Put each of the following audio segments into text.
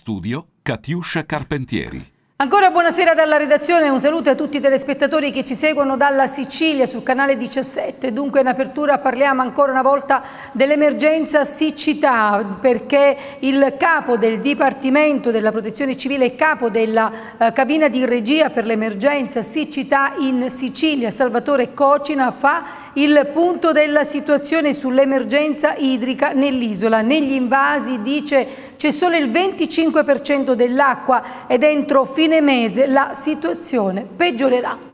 studio Katiuscia Carpentieri. Ancora buonasera dalla redazione, un saluto a tutti i telespettatori che ci seguono dalla Sicilia sul canale 17. Dunque in apertura parliamo ancora una volta dell'emergenza siccità perché il capo del Dipartimento della Protezione Civile e capo della eh, cabina di regia per l'emergenza siccità in Sicilia, Salvatore Cocina, fa il punto della situazione sull'emergenza idrica nell'isola. Negli invasi dice c'è solo il 25% dell'acqua e entro fine mese la situazione peggiorerà.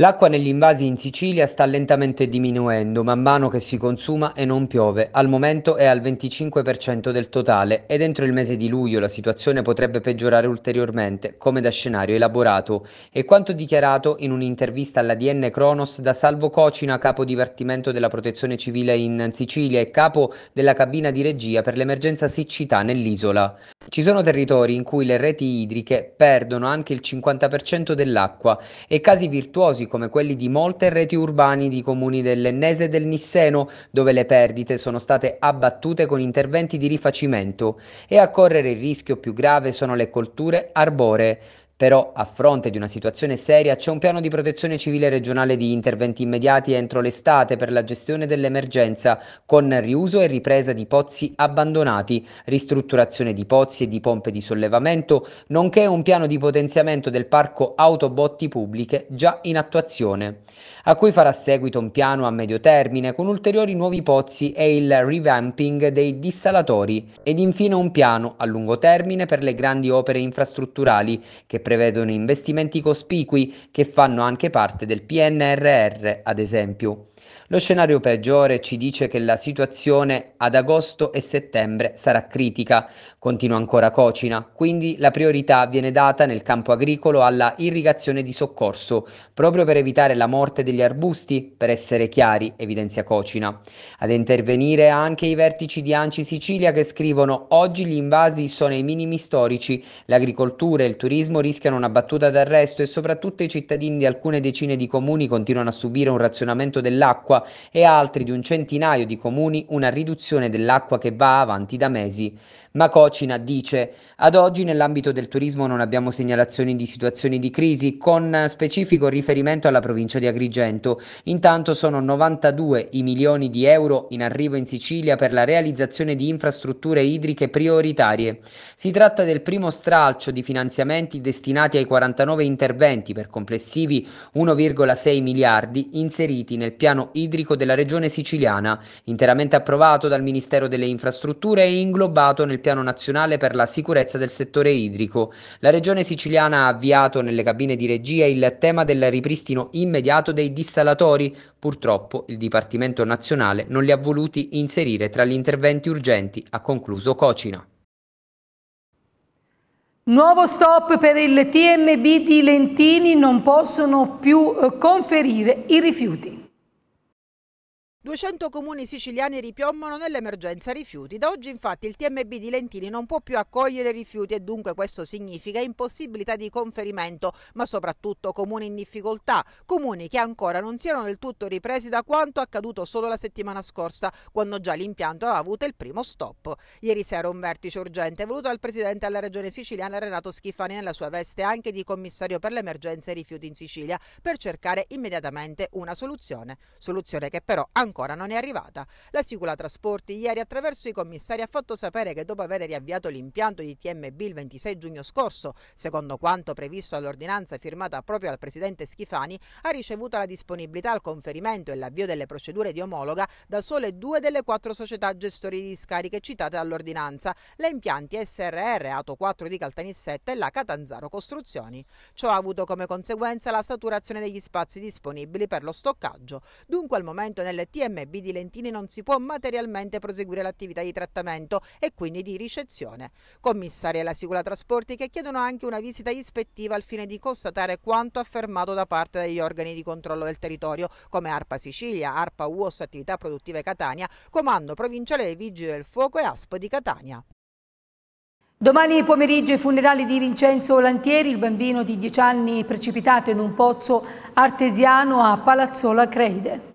L'acqua negli invasi in Sicilia sta lentamente diminuendo man mano che si consuma e non piove, al momento è al 25% del totale e dentro il mese di luglio la situazione potrebbe peggiorare ulteriormente, come da scenario elaborato e quanto dichiarato in un'intervista alla DN Cronos da Salvo Cocina, capo dipartimento della protezione civile in Sicilia e capo della cabina di regia per l'emergenza siccità nell'isola. Ci sono territori in cui le reti idriche perdono anche il 50% dell'acqua e casi virtuosi come quelli di molte reti urbani di comuni dell'Ennese e del Nisseno, dove le perdite sono state abbattute con interventi di rifacimento e a correre il rischio più grave sono le colture arboree. Però a fronte di una situazione seria c'è un piano di protezione civile regionale di interventi immediati entro l'estate per la gestione dell'emergenza con riuso e ripresa di pozzi abbandonati, ristrutturazione di pozzi e di pompe di sollevamento, nonché un piano di potenziamento del parco autobotti pubbliche già in attuazione, a cui farà seguito un piano a medio termine con ulteriori nuovi pozzi e il revamping dei dissalatori ed infine un piano a lungo termine per le grandi opere infrastrutturali che prevedono investimenti cospicui che fanno anche parte del PNRR, ad esempio. Lo scenario peggiore ci dice che la situazione ad agosto e settembre sarà critica, continua ancora Cocina, quindi la priorità viene data nel campo agricolo alla irrigazione di soccorso, proprio per evitare la morte degli arbusti, per essere chiari, evidenzia Cocina. Ad intervenire anche i vertici di Anci Sicilia che scrivono oggi gli invasi sono ai minimi storici, l'agricoltura e il turismo rischiano rischiano una battuta d'arresto e soprattutto i cittadini di alcune decine di comuni continuano a subire un razionamento dell'acqua e altri di un centinaio di comuni una riduzione dell'acqua che va avanti da mesi. Ma Cocina dice, ad oggi nell'ambito del turismo non abbiamo segnalazioni di situazioni di crisi con specifico riferimento alla provincia di Agrigento. Intanto sono 92 i milioni di euro in arrivo in Sicilia per la realizzazione di infrastrutture idriche prioritarie. Si tratta del primo stralcio di finanziamenti destinati destinati ai 49 interventi per complessivi 1,6 miliardi inseriti nel piano idrico della regione siciliana, interamente approvato dal Ministero delle Infrastrutture e inglobato nel piano nazionale per la sicurezza del settore idrico. La regione siciliana ha avviato nelle cabine di regia il tema del ripristino immediato dei dissalatori. Purtroppo il Dipartimento nazionale non li ha voluti inserire tra gli interventi urgenti, ha concluso Cocina. Nuovo stop per il TMB di Lentini, non possono più eh, conferire i rifiuti. 200 comuni siciliani ripiombano nell'emergenza rifiuti. Da oggi infatti il TMB di Lentini non può più accogliere rifiuti e dunque questo significa impossibilità di conferimento, ma soprattutto comuni in difficoltà, comuni che ancora non si erano del tutto ripresi da quanto accaduto solo la settimana scorsa, quando già l'impianto aveva avuto il primo stop. Ieri sera un vertice urgente voluto dal Presidente della Regione siciliana Renato Schifani nella sua veste anche di commissario per l'emergenza rifiuti in Sicilia per cercare immediatamente una soluzione, soluzione che però ancora ancora non è arrivata. La Sicula Trasporti ieri attraverso i commissari ha fatto sapere che dopo aver riavviato l'impianto di TMB il 26 giugno scorso, secondo quanto previsto all'ordinanza firmata proprio al presidente Schifani, ha ricevuto la disponibilità al conferimento e l'avvio delle procedure di omologa da sole due delle quattro società gestori di discariche citate dall'ordinanza, le impianti SRR Auto 4 di Caltanissetta e la Catanzaro Costruzioni. Ciò ha avuto come conseguenza la saturazione degli spazi disponibili per lo stoccaggio. Dunque al momento nelle TMB DMB di Lentini non si può materialmente proseguire l'attività di trattamento e quindi di ricezione. Commissaria la Sicula Trasporti che chiedono anche una visita ispettiva al fine di constatare quanto affermato da parte degli organi di controllo del territorio come ARPA Sicilia, ARPA UOS Attività Produttive Catania, Comando Provinciale dei Vigili del Fuoco e ASP di Catania. Domani pomeriggio i funerali di Vincenzo Lantieri, il bambino di 10 anni precipitato in un pozzo artesiano a Palazzola Creide.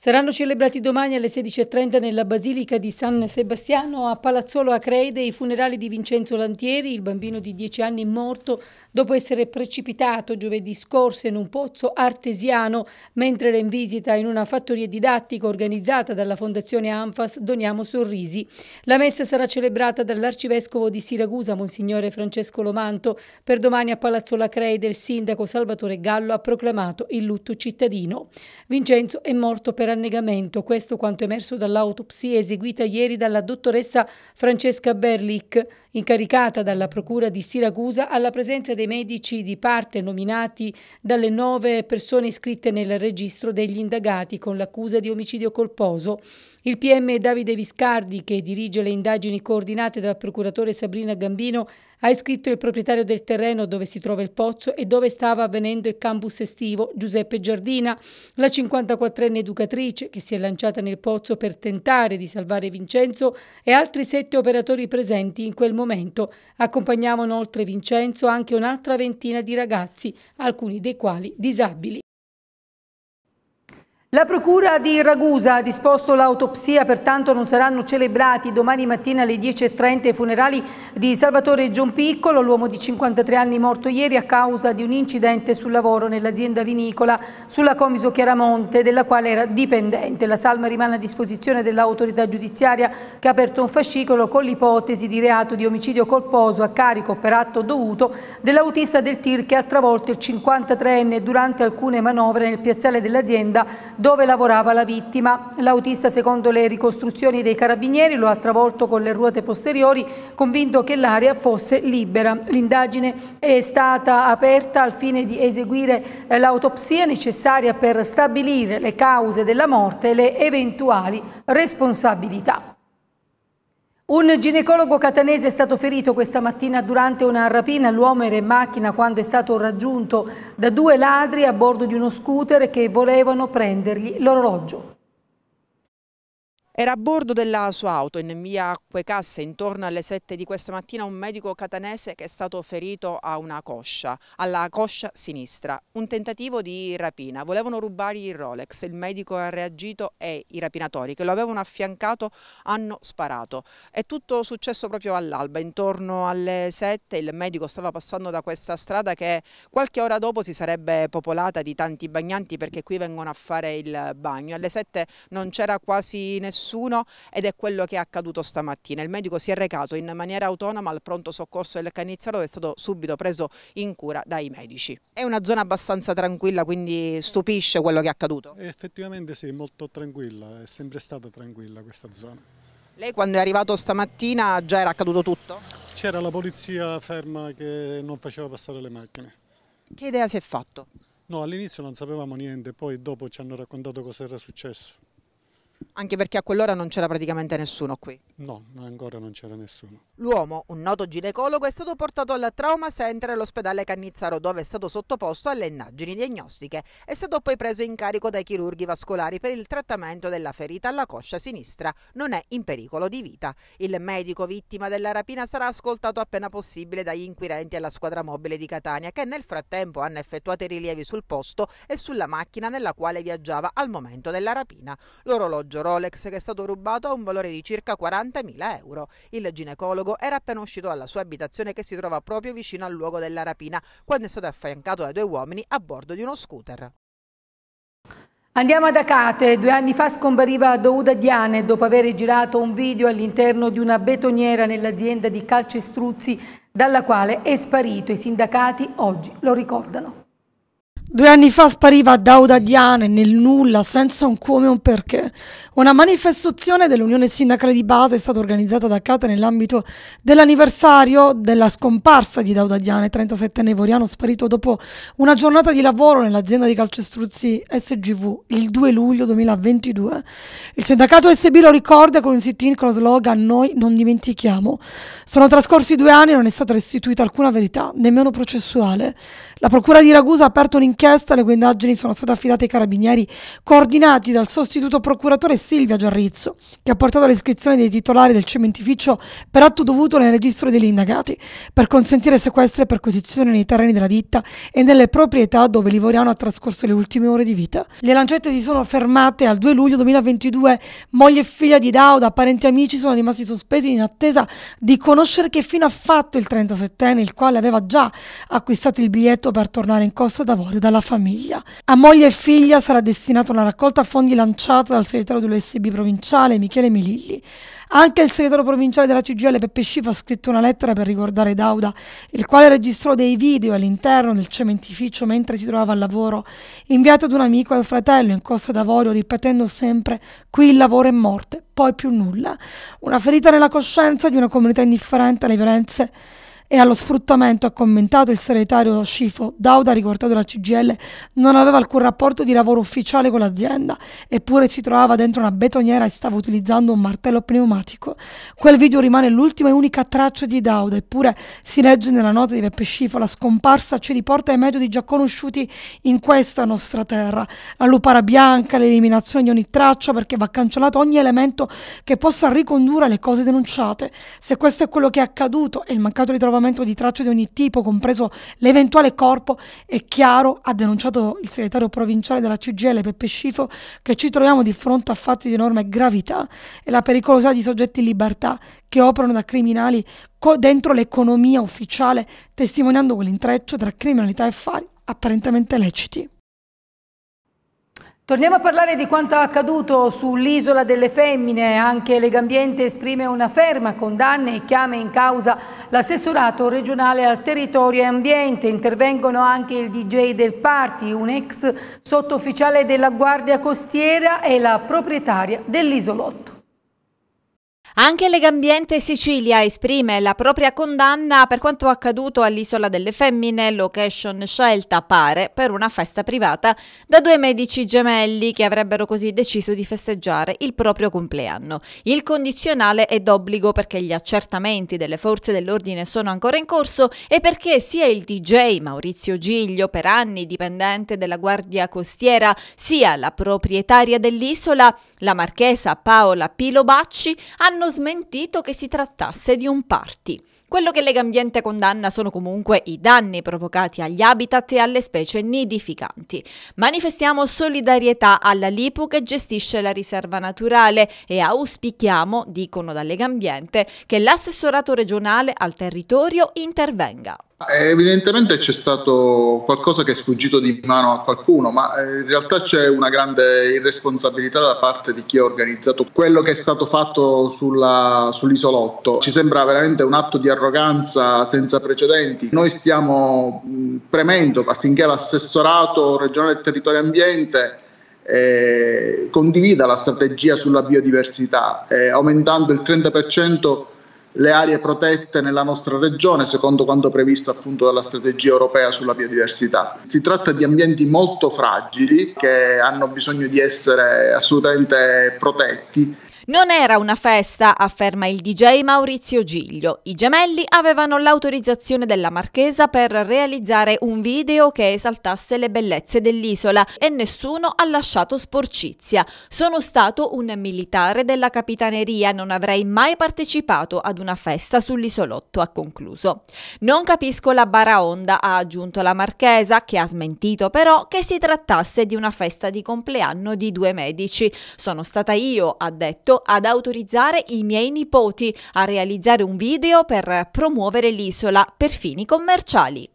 Saranno celebrati domani alle 16.30 nella Basilica di San Sebastiano a Palazzolo Acreide i funerali di Vincenzo Lantieri, il bambino di 10 anni morto dopo essere precipitato giovedì scorso in un pozzo artesiano mentre era in visita in una fattoria didattica organizzata dalla Fondazione Anfas Doniamo Sorrisi. La messa sarà celebrata dall'arcivescovo di Siracusa, Monsignore Francesco Lomanto. Per domani a Palazzolo Acreide il sindaco Salvatore Gallo ha proclamato il lutto cittadino. Vincenzo è morto per annegamento, questo quanto emerso dall'autopsia eseguita ieri dalla dottoressa Francesca Berlich, incaricata dalla Procura di Siracusa alla presenza dei medici di parte nominati dalle nove persone iscritte nel registro degli indagati con l'accusa di omicidio colposo. Il PM Davide Viscardi, che dirige le indagini coordinate dal procuratore Sabrina Gambino, ha iscritto il proprietario del terreno dove si trova il pozzo e dove stava avvenendo il campus estivo, Giuseppe Giardina, la 54enne educatrice che si è lanciata nel pozzo per tentare di salvare Vincenzo e altri sette operatori presenti in quel momento momento accompagnavano oltre Vincenzo anche un'altra ventina di ragazzi, alcuni dei quali disabili. La Procura di Ragusa ha disposto l'autopsia, pertanto non saranno celebrati domani mattina alle 10.30 i funerali di Salvatore Gion l'uomo di 53 anni morto ieri a causa di un incidente sul lavoro nell'azienda vinicola sulla Comiso Chiaramonte, della quale era dipendente. La salma rimane a disposizione dell'autorità giudiziaria che ha aperto un fascicolo con l'ipotesi di reato di omicidio colposo a carico per atto dovuto dell'autista del tir che ha travolto il 53enne durante alcune manovre nel piazzale dell'azienda dove lavorava la vittima. L'autista, secondo le ricostruzioni dei carabinieri, lo ha travolto con le ruote posteriori, convinto che l'area fosse libera. L'indagine è stata aperta al fine di eseguire eh, l'autopsia necessaria per stabilire le cause della morte e le eventuali responsabilità. Un ginecologo catanese è stato ferito questa mattina durante una rapina L'uomo era in macchina quando è stato raggiunto da due ladri a bordo di uno scooter che volevano prendergli l'orologio. Era a bordo della sua auto in via Acquecasse intorno alle 7 di questa mattina un medico catanese che è stato ferito a una coscia, alla coscia sinistra. Un tentativo di rapina. Volevano rubargli il Rolex, il medico ha reagito e i rapinatori che lo avevano affiancato hanno sparato. È tutto successo proprio all'alba, intorno alle 7 il medico stava passando da questa strada che qualche ora dopo si sarebbe popolata di tanti bagnanti perché qui vengono a fare il bagno. Alle 7 non c'era quasi nessuno nessuno ed è quello che è accaduto stamattina. Il medico si è recato in maniera autonoma al pronto soccorso del Canizzaro dove è stato subito preso in cura dai medici. È una zona abbastanza tranquilla quindi stupisce quello che è accaduto? Effettivamente sì, molto tranquilla, è sempre stata tranquilla questa zona. Lei quando è arrivato stamattina già era accaduto tutto? C'era la polizia ferma che non faceva passare le macchine. Che idea si è fatto? No, all'inizio non sapevamo niente, poi dopo ci hanno raccontato cosa era successo. Anche perché a quell'ora non c'era praticamente nessuno qui. No, ancora non c'era nessuno. L'uomo, un noto ginecologo, è stato portato al trauma center all'ospedale Cannizzaro dove è stato sottoposto alle indagini diagnostiche. È stato poi preso in carico dai chirurghi vascolari per il trattamento della ferita alla coscia sinistra. Non è in pericolo di vita. Il medico vittima della rapina sarà ascoltato appena possibile dagli inquirenti alla squadra mobile di Catania che nel frattempo hanno effettuato i rilievi sul posto e sulla macchina nella quale viaggiava al momento della rapina. L'orologio orologio Rolex che è stato rubato a un valore di circa 40.000 euro. Il ginecologo era appena uscito dalla sua abitazione che si trova proprio vicino al luogo della rapina, quando è stato affiancato da due uomini a bordo di uno scooter. Andiamo ad Acate, due anni fa scompariva Douda Diane dopo aver girato un video all'interno di una betoniera nell'azienda di Calcestruzzi dalla quale è sparito. I sindacati oggi lo ricordano. Due anni fa spariva Dauda Diane nel nulla, senza un come e un perché. Una manifestazione dell'Unione Sindacale di Base è stata organizzata da Cata nell'ambito dell'anniversario della scomparsa di Dauda Diane, 37enne voriano sparito dopo una giornata di lavoro nell'azienda di calcestruzzi SGV il 2 luglio 2022. Il sindacato SB lo ricorda con un sit-in con lo slogan Noi non dimentichiamo. Sono trascorsi due anni e non è stata restituita alcuna verità, nemmeno processuale. La Procura di Ragusa ha aperto un'inchiesta, le cui indagini sono state affidate ai carabinieri, coordinati dal sostituto procuratore Silvia Giarrizzo, che ha portato all'iscrizione dei titolari del cementificio per atto dovuto nel registro degli indagati, per consentire sequestri e perquisizioni nei terreni della ditta e nelle proprietà dove Livoriano ha trascorso le ultime ore di vita. Le lancette si sono fermate al 2 luglio 2022, moglie e figlia di Dauda, parenti e amici sono rimasti sospesi in attesa di conoscere che fine ha fatto il 37enne, il quale aveva già acquistato il biglietto partito per tornare in Costa d'Avorio dalla famiglia. A moglie e figlia sarà destinata una raccolta a fondi lanciata dal segretario dell'USB provinciale Michele Melilli. Anche il segretario provinciale della CGL Peppe Scifa ha scritto una lettera per ricordare Dauda, il quale registrò dei video all'interno del cementificio mentre si trovava al lavoro, inviato ad un amico e al fratello in Costa d'Avorio ripetendo sempre qui il lavoro è morte, poi più nulla. Una ferita nella coscienza di una comunità indifferente alle violenze e allo sfruttamento, ha commentato il segretario Scifo. Dauda, ricordato la CGL, non aveva alcun rapporto di lavoro ufficiale con l'azienda, eppure si trovava dentro una betoniera e stava utilizzando un martello pneumatico. Quel video rimane l'ultima e unica traccia di Dauda, eppure si legge nella nota di Beppe Scifo, la scomparsa ci riporta ai metodi già conosciuti in questa nostra terra. La lupara bianca, l'eliminazione di ogni traccia perché va cancellato ogni elemento che possa ricondurre le cose denunciate. Se questo è quello che è accaduto e il mancato ritrovamento ritrovamento di tracce di ogni tipo, compreso l'eventuale corpo, è chiaro, ha denunciato il segretario provinciale della CGL Peppe Scifo, che ci troviamo di fronte a fatti di enorme gravità e la pericolosità di soggetti in libertà che operano da criminali co- dentro l'economia ufficiale, testimoniando quell'intreccio tra criminalità e affari apparentemente leciti. Torniamo a parlare di quanto accaduto sull'isola delle femmine. Anche Legambiente esprime una ferma condanna e chiama in causa l'assessorato regionale al territorio e ambiente. Intervengono anche il DJ del party, un ex sottufficiale della Guardia Costiera e la proprietaria dell'isolotto. Anche Legambiente Sicilia esprime la propria condanna per quanto accaduto all'Isola delle Femmine, location scelta pare per una festa privata da due medici gemelli che avrebbero così deciso di festeggiare il proprio compleanno. Il condizionale è d'obbligo perché gli accertamenti delle forze dell'ordine sono ancora in corso e perché sia il DJ Maurizio Giglio, per anni dipendente della Guardia Costiera, sia la proprietaria dell'isola, la marchesa Paola Pilobacci, hanno hanno smentito che si trattasse di un party. Quello che Lega Ambiente condanna sono comunque i danni provocati agli habitat e alle specie nidificanti. Manifestiamo solidarietà alla Lipu che gestisce la riserva naturale e auspichiamo, dicono da Lega Ambiente, che l'assessorato regionale al territorio intervenga. Eh, evidentemente c'è stato qualcosa che è sfuggito di mano a qualcuno, ma eh, in realtà c'è una grande irresponsabilità da parte di chi ha organizzato quello che è stato fatto sulla, sull'isolotto. Ci sembra veramente un atto di arroganza senza precedenti. Noi stiamo premendo affinché l'assessorato regionale territorio ambiente eh, condivida la strategia sulla biodiversità, eh, aumentando il 30% le aree protette nella nostra regione, secondo quanto previsto appunto dalla strategia europea sulla biodiversità. Si tratta di ambienti molto fragili che hanno bisogno di essere assolutamente protetti non era una festa, afferma il DJ Maurizio Giglio. I gemelli avevano l'autorizzazione della Marchesa per realizzare un video che esaltasse le bellezze dell'isola e nessuno ha lasciato sporcizia. Sono stato un militare della capitaneria, non avrei mai partecipato ad una festa sull'isolotto, ha concluso. Non capisco la baraonda, ha aggiunto la Marchesa, che ha smentito però che si trattasse di una festa di compleanno di due medici. Sono stata io, ha detto, ad autorizzare i miei nipoti a realizzare un video per promuovere l'isola per fini commerciali.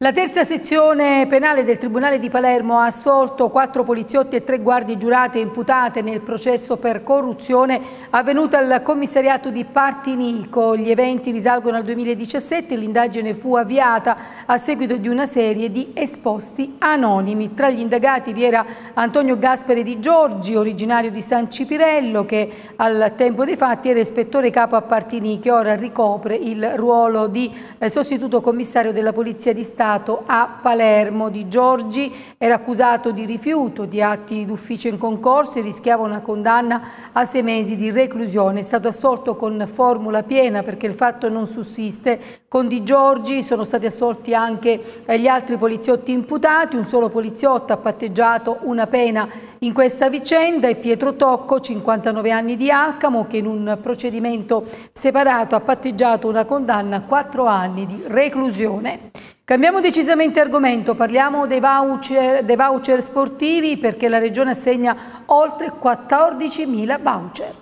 La terza sezione penale del Tribunale di Palermo ha assolto quattro poliziotti e tre guardie giurate imputate nel processo per corruzione avvenuto al commissariato di Partinico. Gli eventi risalgono al 2017 e l'indagine fu avviata a seguito di una serie di esposti anonimi. Tra gli indagati vi era Antonio Gaspere Di Giorgi, originario di San Cipirello, che al tempo dei fatti era ispettore capo a Partinico e ora ricopre il ruolo di eh, sostituto commissario della Polizia di Stato arrestato a Palermo. Di Giorgi era accusato di rifiuto di atti d'ufficio in concorso e rischiava una condanna a sei mesi di reclusione. È stato assolto con formula piena perché il fatto non sussiste. Con Di Giorgi sono stati assolti anche gli altri poliziotti imputati. Un solo poliziotto ha patteggiato una pena in questa vicenda e Pietro Tocco, 59 anni di Alcamo, che in un procedimento separato ha patteggiato una condanna a quattro anni di reclusione. Cambiamo decisamente argomento, parliamo dei voucher, dei voucher sportivi perché la Regione assegna oltre 14.000 voucher.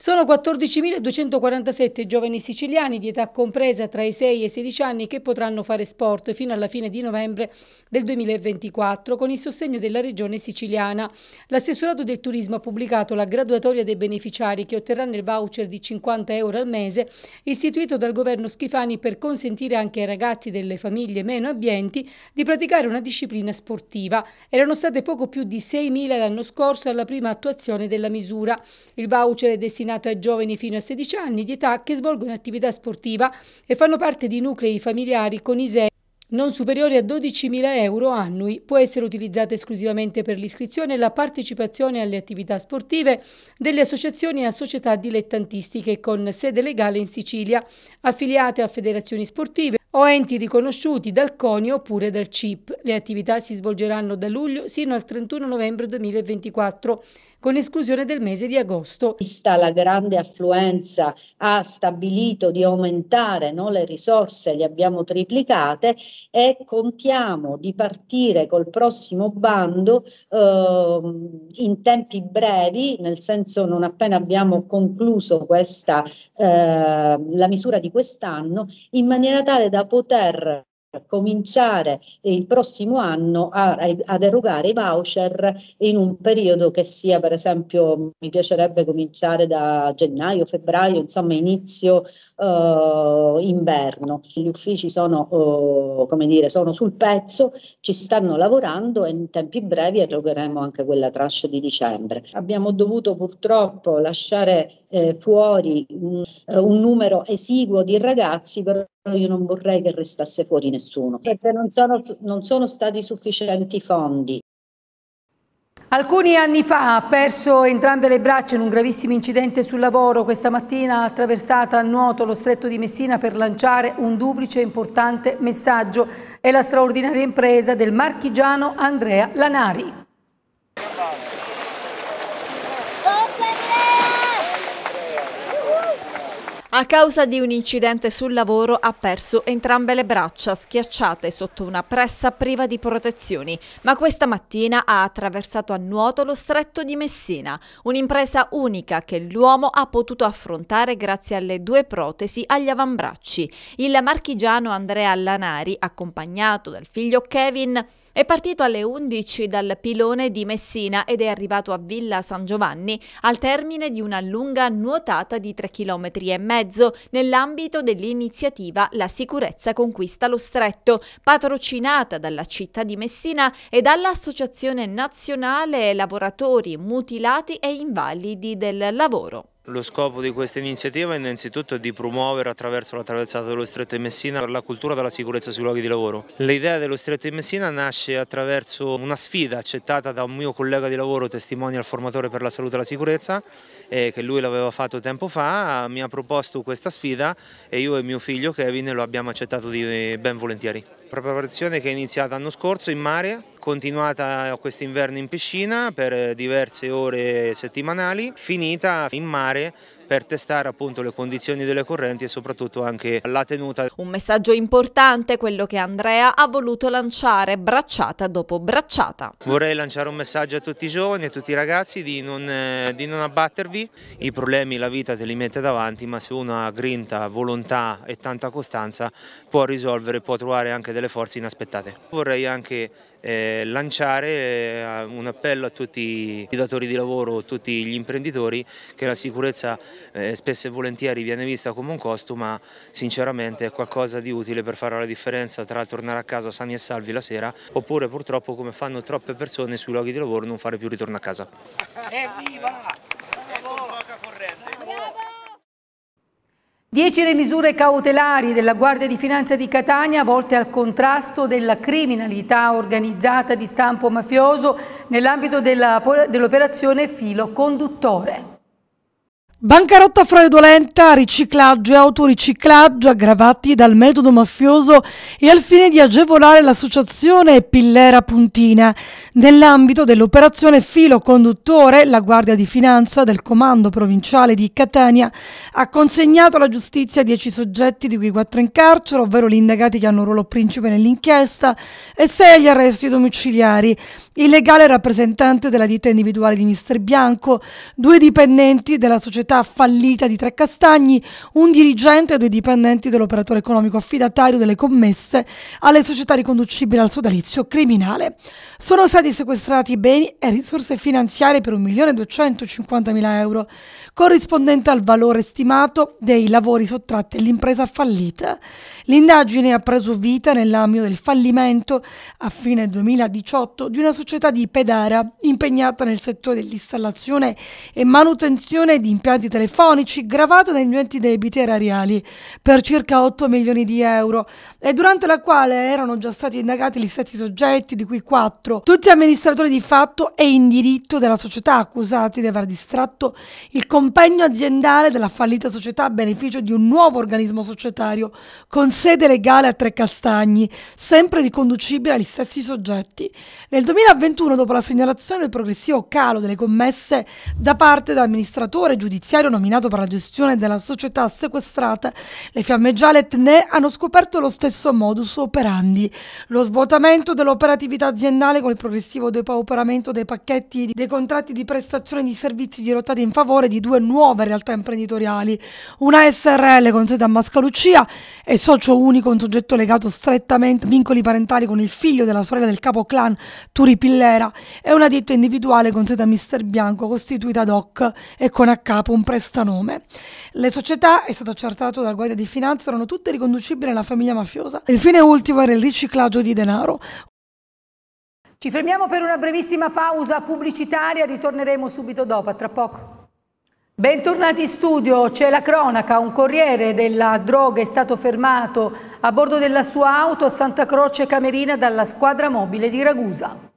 Sono 14.247 giovani siciliani di età compresa tra i 6 e i 16 anni che potranno fare sport fino alla fine di novembre del 2024 con il sostegno della regione siciliana. L'assessorato del turismo ha pubblicato la graduatoria dei beneficiari che otterranno il voucher di 50 euro al mese istituito dal governo Schifani per consentire anche ai ragazzi delle famiglie meno abbienti di praticare una disciplina sportiva. Erano state poco più di 6.000 l'anno scorso alla prima attuazione della misura. Il voucher è destinato destinato ai giovani fino a 16 anni di età che svolgono attività sportiva e fanno parte di nuclei familiari con ISEE non superiori a 12.000 euro annui. Può essere utilizzata esclusivamente per l'iscrizione e la partecipazione alle attività sportive delle associazioni a società dilettantistiche con sede legale in Sicilia, affiliate a federazioni sportive o enti riconosciuti dal CONI oppure dal CIP. Le attività si svolgeranno da luglio sino al 31 novembre 2024 con esclusione del mese di agosto. Vista la grande affluenza ha stabilito di aumentare no, le risorse, le abbiamo triplicate e contiamo di partire col prossimo bando eh, in tempi brevi, nel senso non appena abbiamo concluso questa, eh, la misura di quest'anno, in maniera tale da poter cominciare il prossimo anno a, a, ad erogare i voucher in un periodo che sia per esempio mi piacerebbe cominciare da gennaio, febbraio, insomma inizio eh, inverno. Gli uffici sono, eh, come dire, sono sul pezzo, ci stanno lavorando e in tempi brevi erogheremo anche quella tranche di dicembre. Abbiamo dovuto purtroppo lasciare eh, fuori un, eh, un, numero esiguo di ragazzi, però io non vorrei che restasse fuori nessuno, perché non sono, non sono stati sufficienti fondi. Alcuni anni fa ha perso entrambe le braccia in un gravissimo incidente sul lavoro. Questa mattina ha attraversato a nuoto lo stretto di Messina per lanciare un duplice e importante messaggio. È la straordinaria impresa del marchigiano Andrea Lanari. A causa di un incidente sul lavoro ha perso entrambe le braccia schiacciate sotto una pressa priva di protezioni, ma questa mattina ha attraversato a nuoto lo stretto di Messina, un'impresa unica che l'uomo ha potuto affrontare grazie alle due protesi agli avambracci. Il marchigiano Andrea Lanari, accompagnato dal figlio Kevin, è partito alle 11 dal pilone di Messina ed è arrivato a Villa San Giovanni al termine di una lunga nuotata di 3,5 km nell'ambito dell'iniziativa La sicurezza conquista lo stretto, patrocinata dalla città di Messina e dall'Associazione Nazionale Lavoratori Mutilati e Invalidi del Lavoro. Lo scopo di questa iniziativa è innanzitutto di promuovere attraverso la traversata dello Stretto di Messina la cultura della sicurezza sui luoghi di lavoro. L'idea dello Stretto di Messina nasce attraverso una sfida accettata da un mio collega di lavoro, testimonial formatore per la salute e la sicurezza, eh, che lui l'aveva fatto tempo fa, mi ha proposto questa sfida e io e mio figlio Kevin lo abbiamo accettato ben volentieri preparazione che è iniziata l'anno scorso in mare, continuata quest'inverno in piscina per diverse ore settimanali, finita in mare per testare appunto le condizioni delle correnti e soprattutto anche la tenuta. Un messaggio importante quello che Andrea ha voluto lanciare bracciata dopo bracciata. Vorrei lanciare un messaggio a tutti i giovani, e a tutti i ragazzi di non, eh, di non abbattervi, i problemi la vita te li mette davanti ma se uno ha grinta, volontà e tanta costanza può risolvere, può trovare anche delle forze inaspettate. Vorrei anche eh, lanciare eh, un appello a tutti i datori di lavoro, a tutti gli imprenditori che la sicurezza eh, spesso e volentieri viene vista come un costo ma sinceramente è qualcosa di utile per fare la differenza tra tornare a casa sani e salvi la sera oppure purtroppo come fanno troppe persone sui luoghi di lavoro non fare più ritorno a casa. Evviva! Dieci le misure cautelari della Guardia di Finanza di Catania volte al contrasto della criminalità organizzata di stampo mafioso nell'ambito dell'operazione filo conduttore. Bancarotta fraudolenta, riciclaggio e autoriciclaggio aggravati dal metodo mafioso e al fine di agevolare l'associazione Pillera Puntina. Nell'ambito dell'operazione Filo Conduttore, la Guardia di Finanza del Comando Provinciale di Catania ha consegnato alla giustizia 10 soggetti, di cui 4 in carcere, ovvero gli indagati che hanno un ruolo principe nell'inchiesta, e 6 agli arresti domiciliari. Il legale rappresentante della ditta individuale di Mister Bianco, due dipendenti della società società fallita di Tre Castagni, un dirigente e due dipendenti dell'operatore economico affidatario delle commesse alle società riconducibili al sodalizio criminale. Sono stati sequestrati beni e risorse finanziarie per 1.250.000 euro, corrispondente al valore stimato dei lavori sottratti all'impresa fallita. L'indagine ha preso vita nell'ambito del fallimento a fine 2018 di una società di Pedara impegnata nel settore dell'installazione e manutenzione di impianti interventi telefonici gravata da ingenti debiti erariali per circa 8 milioni di euro e durante la quale erano già stati indagati gli stessi soggetti, di cui 4, tutti amministratori di fatto e in diritto della società accusati di aver distratto il compegno aziendale della fallita società a beneficio di un nuovo organismo societario con sede legale a Trecastagni, sempre riconducibile agli stessi soggetti. Nel 2021, dopo la segnalazione del progressivo calo delle commesse da parte dell'amministratore giudiziario, giudiziario nominato per la gestione della società sequestrata, le fiamme gialle etnee hanno scoperto lo stesso modus operandi. Lo svuotamento dell'operatività aziendale con il progressivo depauperamento dei pacchetti dei contratti di prestazione di servizi dirottati in favore di due nuove realtà imprenditoriali, una SRL con sede a Mascalucia e socio unico, un soggetto legato strettamente a vincoli parentali con il figlio della sorella del capo clan Turi Pillera e una ditta individuale con sede a Mister Bianco costituita ad hoc e con a capo un un prestanome. Le società, è stato accertato dal Guardia di Finanza, erano tutte riconducibili alla famiglia mafiosa. Il fine ultimo era il riciclaggio di denaro. Ci fermiamo per una brevissima pausa pubblicitaria, ritorneremo subito dopo, tra poco. Bentornati in studio, c'è la cronaca, un corriere della droga è stato fermato a bordo della sua auto a Santa Croce Camerina dalla squadra mobile di Ragusa.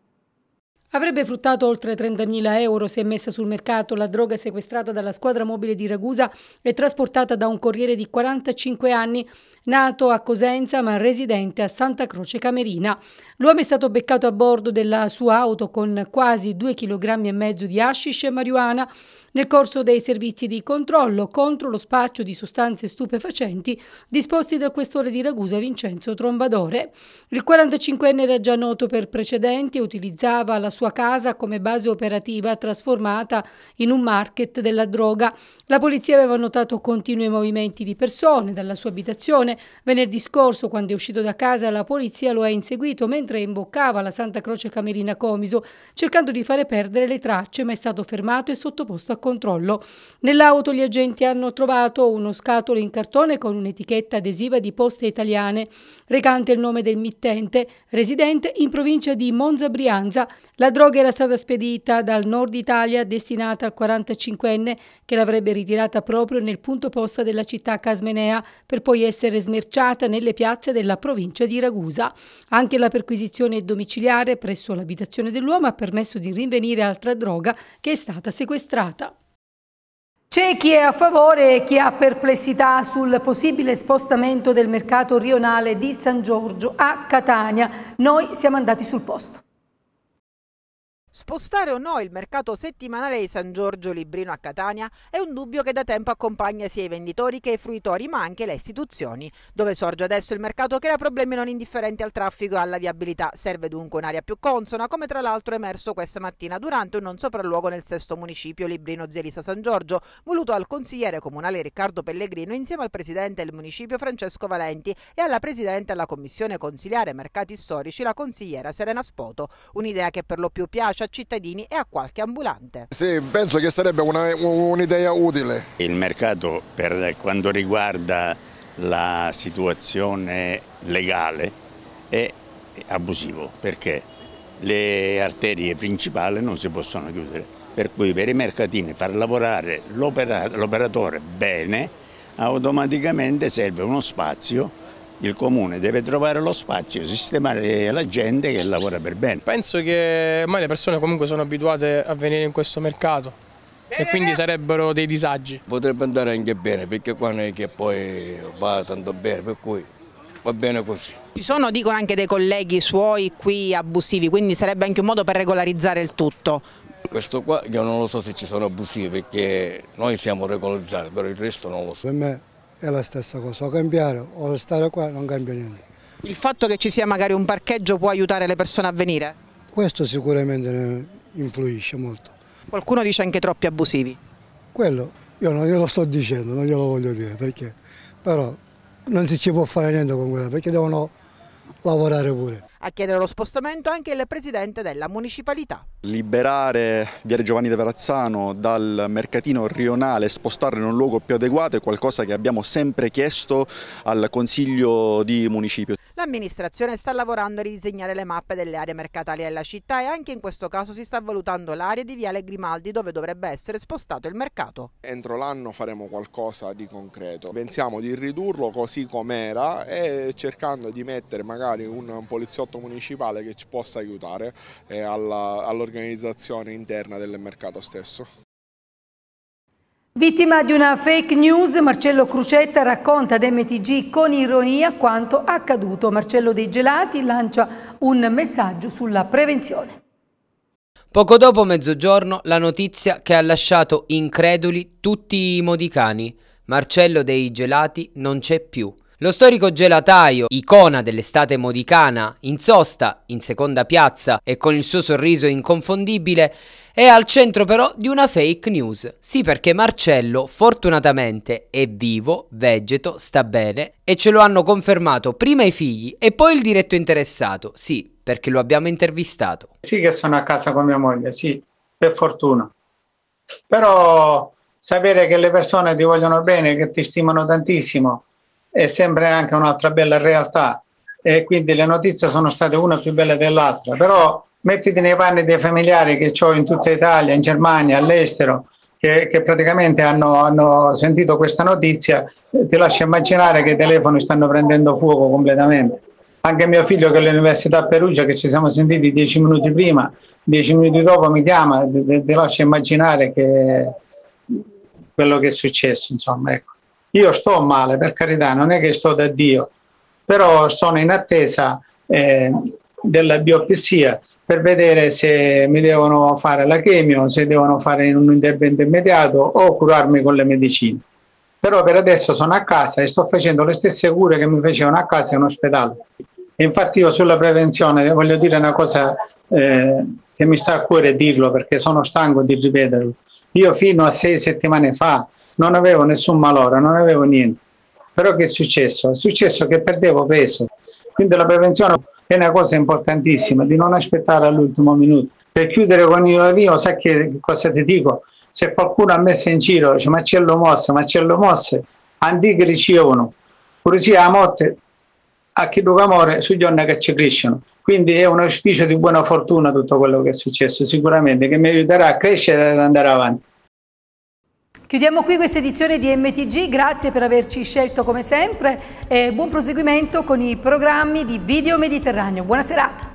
Avrebbe fruttato oltre 30.000 euro se messa sul mercato la droga sequestrata dalla squadra mobile di Ragusa e trasportata da un corriere di 45 anni nato a Cosenza ma residente a Santa Croce Camerina. L'uomo è stato beccato a bordo della sua auto con quasi 2,5 kg di hashish e marijuana nel corso dei servizi di controllo contro lo spaccio di sostanze stupefacenti disposti dal questore di Ragusa Vincenzo Trombadore. Il 45enne era già noto per precedenti e utilizzava la sua casa come base operativa trasformata in un market della droga. La polizia aveva notato continui movimenti di persone dalla sua abitazione Leone. Venerdì scorso, quando è uscito da casa, la polizia lo ha inseguito mentre imboccava la Santa Croce Camerina Comiso, cercando di fare perdere le tracce, ma è stato fermato e sottoposto a controllo. Nell'auto gli agenti hanno trovato uno scatolo in cartone con un'etichetta adesiva di poste italiane, recante il nome del mittente, residente in provincia di Monza Brianza. La droga era stata spedita dal nord Italia, destinata al 45enne, che l'avrebbe ritirata proprio nel punto posta della città Casmenea, per poi essere smerciata nelle piazze della provincia di Ragusa. Anche la perquisizione domiciliare presso l'abitazione dell'uomo ha permesso di rinvenire altra droga che è stata sequestrata. C'è chi è a favore e chi ha perplessità sul possibile spostamento del mercato rionale di San Giorgio a Catania. Noi siamo andati sul posto. Spostare o no il mercato settimanale di San Giorgio Librino a Catania è un dubbio che da tempo accompagna sia i venditori che i fruitori, ma anche le istituzioni. Dove sorge adesso il mercato crea problemi non indifferenti al traffico e alla viabilità. Serve dunque un'area più consona, come tra l'altro è emerso questa mattina durante un non sopralluogo nel sesto municipio Librino Zielisa San Giorgio, voluto al consigliere comunale Riccardo Pellegrino insieme al presidente del municipio Francesco Valenti e alla presidente della commissione consigliare mercati storici la consigliera Serena Spoto. Un'idea che per lo più piace a cittadini e a qualche ambulante. Sì, penso che sarebbe un'idea un utile. Il mercato per quanto riguarda la situazione legale è abusivo perché le arterie principali non si possono chiudere, per cui per i mercatini far lavorare l'operatore bene automaticamente serve uno spazio il comune deve trovare lo spazio, sistemare la gente che lavora per bene. Penso che ormai le persone comunque sono abituate a venire in questo mercato e quindi sarebbero dei disagi. Potrebbe andare anche bene perché qua non è che poi va tanto bene, per cui va bene così. Ci sono, dicono anche dei colleghi suoi qui abusivi, quindi sarebbe anche un modo per regolarizzare il tutto. Questo qua io non lo so se ci sono abusivi perché noi siamo regolarizzati, però il resto non lo so. Per me è la stessa cosa, o cambiare o stare qua non cambia niente. Il fatto che ci sia magari un parcheggio può aiutare le persone a venire? Questo sicuramente influisce molto. Qualcuno dice anche troppi abusivi? Quello io non glielo sto dicendo, non glielo voglio dire perché, però non si ci può fare niente con quella perché devono lavorare pure. A chiedere lo spostamento anche il presidente della municipalità. Liberare Viale Giovanni de Verazzano dal mercatino rionale e spostarlo in un luogo più adeguato è qualcosa che abbiamo sempre chiesto al Consiglio di Municipio. L'amministrazione sta lavorando a ridisegnare le mappe delle aree mercatali della città e anche in questo caso si sta valutando l'area di Viale Grimaldi dove dovrebbe essere spostato il mercato. Entro l'anno faremo qualcosa di concreto. Pensiamo di ridurlo così com'era e cercando di mettere magari un poliziotto contratto municipale che ci possa aiutare eh, all'organizzazione interna del mercato stesso. Vittima di una fake news, Marcello Crucetta racconta ad MTG con ironia quanto accaduto. Marcello dei Gelati lancia un messaggio sulla prevenzione. Poco dopo mezzogiorno la notizia che ha lasciato increduli tutti i modicani. Marcello dei Gelati non c'è più. Lo storico gelataio, icona dell'estate modicana, in sosta, in seconda piazza e con il suo sorriso inconfondibile, è al centro però di una fake news. Sì perché Marcello, fortunatamente, è vivo, vegeto, sta bene e ce lo hanno confermato prima i figli e poi il diretto interessato, sì perché lo abbiamo intervistato. Sì che sono a casa con mia moglie, sì, per fortuna. Però sapere che le persone ti vogliono bene, che ti stimano tantissimo, e sembra anche un'altra bella realtà e quindi le notizie sono state una più bella dell'altra, però mettiti nei panni dei familiari che ho in tutta Italia, in Germania, all'estero, che, che praticamente hanno, hanno, sentito questa notizia, ti lascio immaginare che i telefoni stanno prendendo fuoco completamente. Anche mio figlio che è all'Università a Perugia, che ci siamo sentiti dieci minuti prima, dieci minuti dopo mi chiama, ti lascio immaginare che quello che è successo, insomma, ecco. Io sto male, per carità, non è che sto da Dio, però sono in attesa eh, della biopsia per vedere se mi devono fare la chemio, se devono fare un intervento immediato o curarmi con le medicine. Però per adesso sono a casa e sto facendo le stesse cure che mi facevano a casa in ospedale. E infatti io sulla prevenzione voglio dire una cosa eh, che mi sta a cuore dirlo perché sono stanco di ripeterlo. Io fino a sei settimane fa non avevo nessun malore, non avevo niente. Però che è successo? È successo che perdevo peso. Quindi la prevenzione è una cosa importantissima, di non aspettare all'ultimo minuto. Per chiudere con il mio, sai che cosa ti dico? Se qualcuno ha messo in giro, dice ma macello mosse, macello mosse, antichi ricevono, curizia a morte, a chi duca muore, sugli onni che ci crescono. Quindi è un auspicio di buona fortuna tutto quello che è successo, sicuramente, che mi aiuterà a crescere ed andare avanti. Chiudiamo qui questa edizione di MTG, grazie per averci scelto come sempre e buon proseguimento con i programmi di Video Mediterraneo. Buona serata!